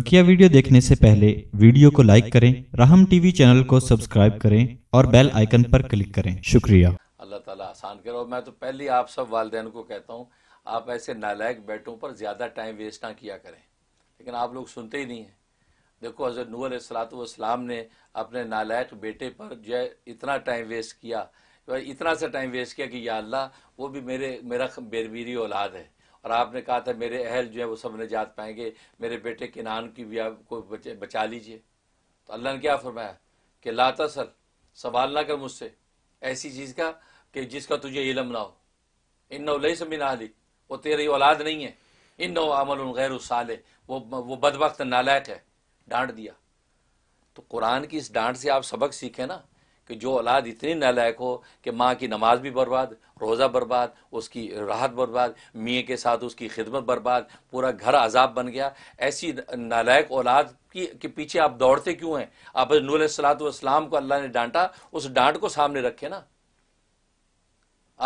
बकिया वीडियो देखने से पहले वीडियो को लाइक करें राहम टीवी चैनल को सब्सक्राइब करें और बेल आइकन पर क्लिक करें शुक्रिया अल्लाह ताला आसान करो मैं तो पहले आप सब वालदेन को कहता हूँ आप ऐसे नालायक बेटों पर ज़्यादा टाइम वेस्ट ना किया करें लेकिन आप लोग सुनते ही नहीं हैं देखो हज़रत नूर सलातम ने अपने नालायक बेटे पर जो है इतना टाइम वेस्ट किया इतना सा टाइम वेस्ट किया कि या अल्लाह वो भी मेरे मेरा बेरबीरी औलाद है और आपने कहा था मेरे अहल जो है वो सब निजात पाएंगे मेरे बेटे के नान की भी आपको बचा लीजिए तो अल्लाह ने क्या फरमाया कि लाता सर सवाल ना कर मुझसे ऐसी चीज़ का कि जिसका तुझे इलम ना हो इन नई ना आली वो तेरी औलाद नहीं है इन नौ अमल गैर उसाल वो वो बदबक नालायक है डांट दिया तो कुरान की इस डांट से आप सबक सीखें ना कि जो औलाद इतनी नालायक हो कि माँ की नमाज भी बर्बाद रोज़ा बर्बाद उसकी राहत बर्बाद मियाँ के साथ उसकी खिदमत बर्बाद पूरा घर अजाब बन गया ऐसी नालायक औलाद की के पीछे आप दौड़ते क्यों हैं आप नूल सलातम को अल्लाह ने डांटा उस डांट को सामने रखे ना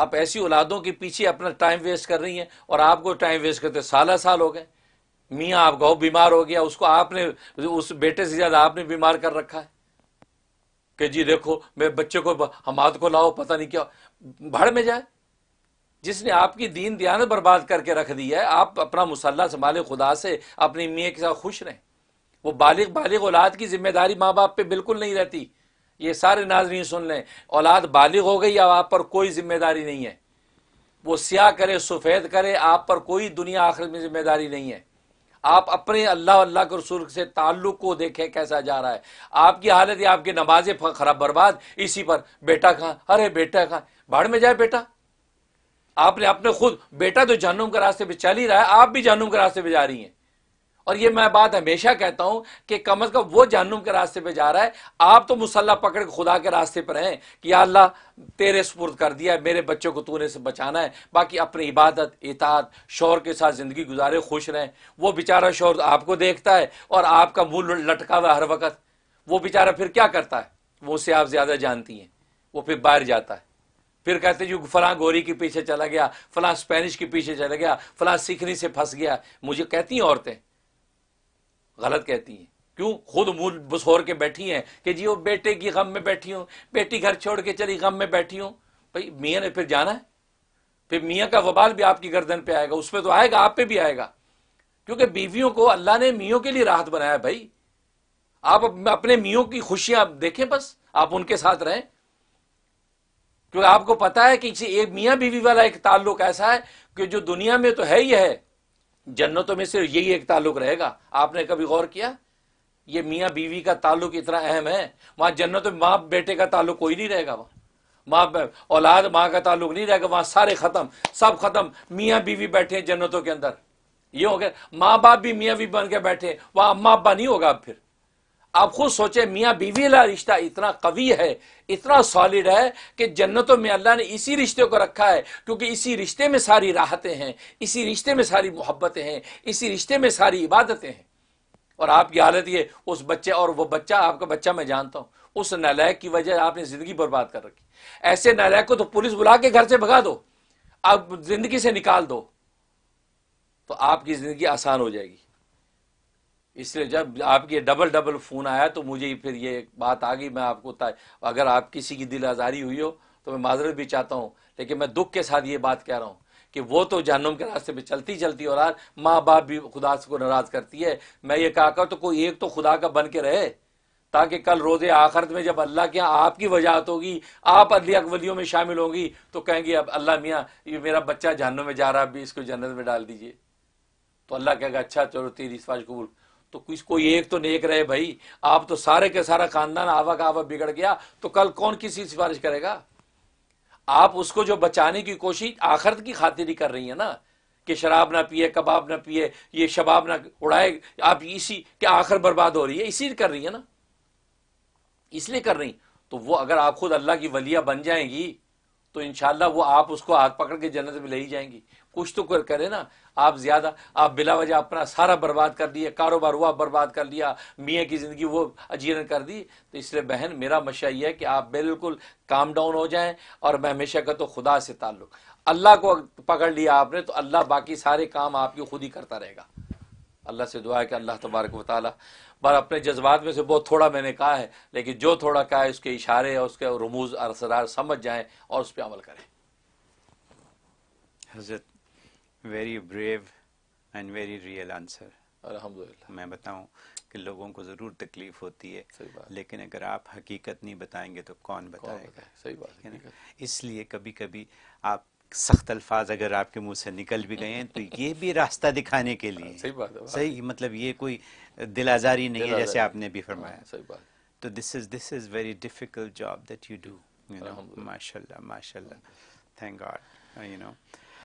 आप ऐसी औलादों के पीछे अपना टाइम वेस्ट कर रही हैं और आपको टाइम वेस्ट करते साल साल हो गए मियाँ आप गौ बीमार हो गया उसको आपने उस बेटे से ज़्यादा आपने बीमार कर रखा है कि जी देखो मेरे बच्चे को हम को लाओ पता नहीं क्या भाड़ में जाए जिसने आपकी दीन दयान बर्बाद करके रख दी है आप अपना मुसल्ला संभाले खुदा से अपनी मियाँ के साथ खुश रहें वो बालिग बालिग औलाद की जिम्मेदारी माँ बाप पे बिल्कुल नहीं रहती ये सारे नाजरीन सुन लें औलाद बालिग हो गई अब आप पर कोई जिम्मेदारी नहीं है वो स्याह करे सफ़ेद करे आप पर कोई दुनिया आखिर में जिम्मेदारी नहीं है आप अपने अल्लाह अल्लाह के रसूल से ताल्लुक को देखे कैसा जा रहा है आपकी हालत या आपकी नमाजे खराब बर्बाद इसी पर बेटा कहाँ अरे बेटा कहाँ बाढ़ में जाए बेटा आपने अपने खुद बेटा तो जहनुम के रास्ते पर चल ही रहा है आप भी जहनुम के रास्ते पर जा रही हैं और ये मैं बात हमेशा कहता हूं कि कम अज कम वो जहनुम के रास्ते पे जा रहा है आप तो मुसल्ला पकड़ के खुदा के रास्ते पर हैं कि अल्लाह तेरे स्पुर्द कर दिया है मेरे बच्चों को तूने से बचाना है बाकी अपनी इबादत इतात शोर के साथ ज़िंदगी गुजारे खुश रहें वो बेचारा शोर आपको देखता है और आपका मुंह लटका हुआ हर वक्त वो बेचारा फिर क्या करता है वो उसे आप ज़्यादा जानती हैं वो फिर बाहर जाता है फिर कहते हैं फला फलां गोरी के पीछे चला गया फला स्पेनिश के पीछे चला गया फला सीखनी से फंस गया मुझे कहती हैं औरतें गलत कहती हैं क्यों खुद मूल बसोर के बैठी हैं कि जी वो बेटे की गम में बैठी हूँ बेटी घर छोड़ के चली गम में बैठी हूँ भाई मियाँ ने फिर जाना है फिर मियाँ का वबाल भी आपकी गर्दन पे आएगा उस पर तो आएगा आप पे भी आएगा क्योंकि बीवियों को अल्लाह ने मियों के लिए राहत बनाया भाई आप अपने मियों की खुशियां देखें बस आप उनके साथ रहें क्योंकि आपको पता है कि एक मियाँ बीवी वाला एक ताल्लुक ऐसा है कि जो दुनिया में तो है ही है जन्नतों में से यही एक ताल्लुक रहेगा आपने कभी गौर किया ये मियाँ बीवी का ताल्लुक इतना अहम है वहाँ जन्नत में माँ बेटे का ताल्लुक कोई नहीं रहेगा वहाँ माँ औलाद माँ का ताल्लुक नहीं रहेगा वहाँ सारे ख़त्म सब ख़त्म मियाँ बीवी बैठे हैं जन्नतों के अंदर ये हो गया माँ बाप भी मियाँ बीवी बन के बैठे वहाँ अम्मा अब्बा नहीं होगा अब फिर आप खुद सोचे मियाँ बीवी वाला रिश्ता इतना कवी है इतना सॉलिड है कि जन्नतों में अल्लाह ने इसी रिश्ते को रखा है क्योंकि इसी रिश्ते में सारी राहतें हैं इसी रिश्ते में सारी मोहब्बतें हैं इसी रिश्ते में सारी इबादतें हैं और आपकी हालत ये उस बच्चे और वो बच्चा आपका बच्चा मैं जानता हूँ उस नालायक की वजह आपने ज़िंदगी बर्बाद कर रखी ऐसे नलायक को तो पुलिस बुला के घर से भगा दो आप ज़िंदगी से निकाल दो तो आपकी ज़िंदगी आसान हो जाएगी इसलिए जब आपके डबल डबल फ़ोन आया तो मुझे फिर ये बात आ गई मैं आपको अगर आप किसी की दिल आज़ारी हुई हो तो मैं माजरत भी चाहता हूँ लेकिन मैं दुख के साथ ये बात कह रहा हूँ कि वो तो जहनुम के रास्ते पे चलती चलती और आज माँ बाप भी खुदा को नाराज़ करती है मैं ये कहा कर तो कोई एक तो खुदा का बन के रहे ताकि कल रोज़ आखरत में जब अल्लाह के यहाँ आपकी वजाहत होगी आप अदली अकवलियों में शामिल होंगी तो कहेंगे अब अल्लाह मियाँ ये मेरा बच्चा जहनों में जा रहा है अभी इसको जन्नत में डाल दीजिए तो अल्लाह कहेगा अच्छा चलो तेरी इस कबूल तो कुछ कोई एक तो नेक रहे भाई आप तो सारे के सारा खानदान आवा का आवा बिगड़ गया तो कल कौन किसी सिफारिश करेगा आप उसको जो बचाने की कोशिश आखरत की खातिर ही कर रही है ना कि शराब ना पिए कबाब ना पिए ये शबाब ना उड़ाए आप इसी के आखिर बर्बाद हो रही है इसी कर रही है ना इसलिए कर रही तो वो अगर आप खुद अल्लाह की वलिया बन जाएंगी तो इन वो आप उसको हाथ पकड़ के जन्नत में ले ही जाएंगी कुछ तो कर करें ना आप ज़्यादा आप बिला वजह अपना सारा बर्बाद कर दिया कारोबार हुआ बर्बाद कर लिया मियाँ की ज़िंदगी वो अजीर्ण कर दी तो इसलिए बहन मेरा मशा यह है कि आप बिल्कुल काम डाउन हो जाएं और मैं हमेशा का तो खुदा से ताल्लुक़ अल्लाह को पकड़ लिया आपने तो अल्लाह बाकी सारे काम आपकी खुद ही करता रहेगा अल्लाह से दुआ है कि अल्लाह तबारक वाली पर अपने जज्बात में से बहुत थोड़ा मैंने कहा है लेकिन जो थोड़ा कहा है उसके इशारे और उसके रमूज असरार समझ जाए और उस पर अमल करें हजरत very brave and very real answer अलहमदिल्ला मैं बताऊँ कि लोगों को ज़रूर तकलीफ़ होती है लेकिन अगर आप हकीकत नहीं बताएंगे तो कौन बताएगा कौन बताएगा? सही बात है इसलिए कभी कभी आप सख्त अल्फाज अगर आपके मुंह से निकल भी गए हैं तो ये भी रास्ता दिखाने के लिए हाँ, सही बात है सही मतलब ये कोई दिल आजारी नहीं है जैसे आपने भी हाँ, फरमाया सही बात तो this is this is very difficult job that you do you know माशाल्लाह माशाल्लाह थैंक गॉड यू नो